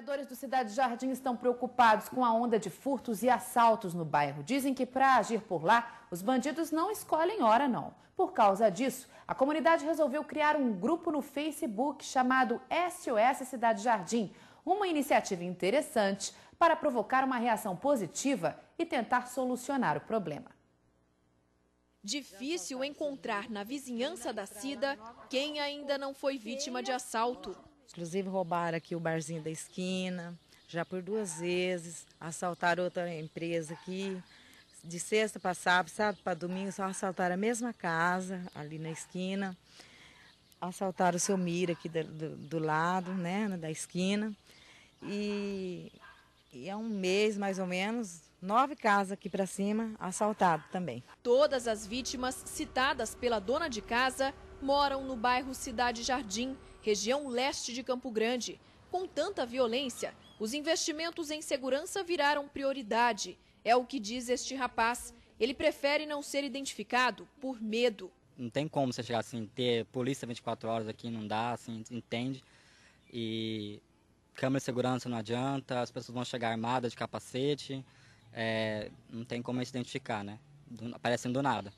Moradores do Cidade Jardim estão preocupados com a onda de furtos e assaltos no bairro. Dizem que para agir por lá, os bandidos não escolhem hora não. Por causa disso, a comunidade resolveu criar um grupo no Facebook chamado SOS Cidade Jardim, uma iniciativa interessante para provocar uma reação positiva e tentar solucionar o problema. Difícil encontrar na vizinhança da Cida quem ainda não foi vítima de assalto. Inclusive roubaram aqui o barzinho da esquina, já por duas vezes, assaltaram outra empresa aqui. De sexta para sábado, sábado para domingo, só assaltaram a mesma casa ali na esquina. Assaltaram o seu Mira aqui do, do, do lado, né, da esquina. E, e há um mês mais ou menos, nove casas aqui para cima, assaltado também. Todas as vítimas citadas pela dona de casa moram no bairro Cidade Jardim, região leste de Campo Grande. Com tanta violência, os investimentos em segurança viraram prioridade. É o que diz este rapaz. Ele prefere não ser identificado por medo. Não tem como você chegar assim, ter polícia 24 horas aqui, não dá, assim, entende? E câmera de segurança não adianta, as pessoas vão chegar armadas de capacete, é, não tem como se identificar, né? Aparecendo do nada.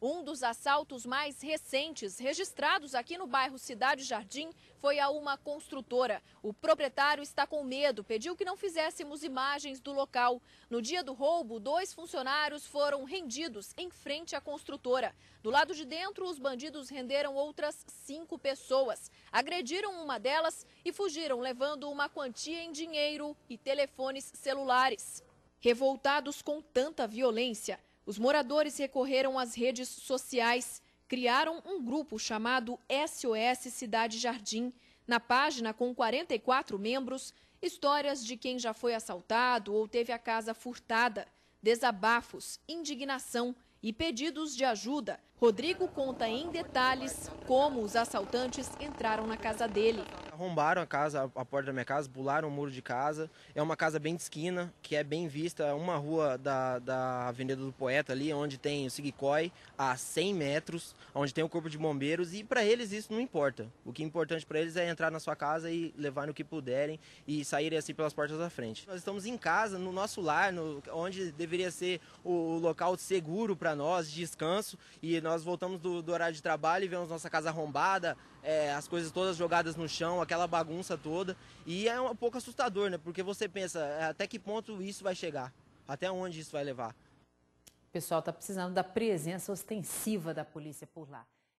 Um dos assaltos mais recentes registrados aqui no bairro Cidade Jardim foi a uma construtora. O proprietário está com medo, pediu que não fizéssemos imagens do local. No dia do roubo, dois funcionários foram rendidos em frente à construtora. Do lado de dentro, os bandidos renderam outras cinco pessoas, agrediram uma delas e fugiram, levando uma quantia em dinheiro e telefones celulares. Revoltados com tanta violência, os moradores recorreram às redes sociais, criaram um grupo chamado SOS Cidade Jardim. Na página, com 44 membros, histórias de quem já foi assaltado ou teve a casa furtada, desabafos, indignação e pedidos de ajuda. Rodrigo conta em detalhes como os assaltantes entraram na casa dele. Arrombaram a casa, a porta da minha casa, pularam o muro de casa. É uma casa bem de esquina, que é bem vista, É uma rua da, da Avenida do Poeta ali, onde tem o Sigicói, a 100 metros, onde tem o corpo de bombeiros. E para eles isso não importa. O que é importante para eles é entrar na sua casa e levarem o que puderem e saírem assim pelas portas da frente. Nós estamos em casa, no nosso lar, no, onde deveria ser o, o local seguro para para nós, descanso, e nós voltamos do, do, horário de trabalho e vemos nossa casa arrombada, é, as coisas todas jogadas no chão, aquela bagunça toda. E é um pouco assustador, né? Porque você pensa, é, até que ponto isso vai chegar? Até onde isso vai levar? O pessoal está precisando da presença ostensiva da polícia por lá.